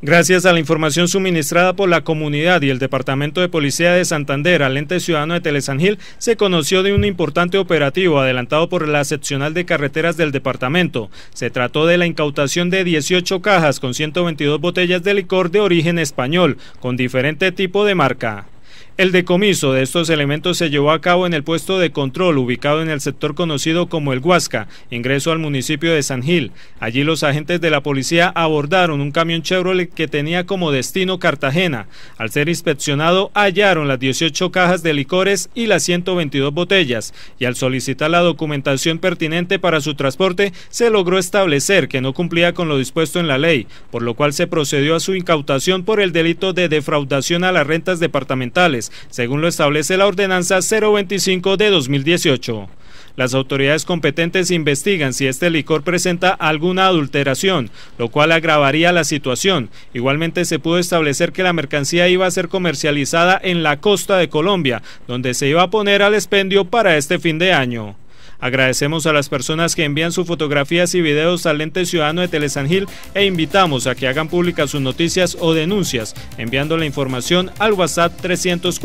Gracias a la información suministrada por la comunidad y el Departamento de Policía de Santander al ente ciudadano de Telesangil, se conoció de un importante operativo adelantado por la seccional de carreteras del departamento. Se trató de la incautación de 18 cajas con 122 botellas de licor de origen español, con diferente tipo de marca. El decomiso de estos elementos se llevó a cabo en el puesto de control ubicado en el sector conocido como el Huasca, ingreso al municipio de San Gil. Allí los agentes de la policía abordaron un camión Chevrolet que tenía como destino Cartagena. Al ser inspeccionado hallaron las 18 cajas de licores y las 122 botellas y al solicitar la documentación pertinente para su transporte se logró establecer que no cumplía con lo dispuesto en la ley, por lo cual se procedió a su incautación por el delito de defraudación a las rentas departamentales según lo establece la ordenanza 025 de 2018. Las autoridades competentes investigan si este licor presenta alguna adulteración, lo cual agravaría la situación. Igualmente se pudo establecer que la mercancía iba a ser comercializada en la costa de Colombia, donde se iba a poner al expendio para este fin de año. Agradecemos a las personas que envían sus fotografías y videos al ente ciudadano de Telesangil e invitamos a que hagan públicas sus noticias o denuncias enviando la información al WhatsApp 300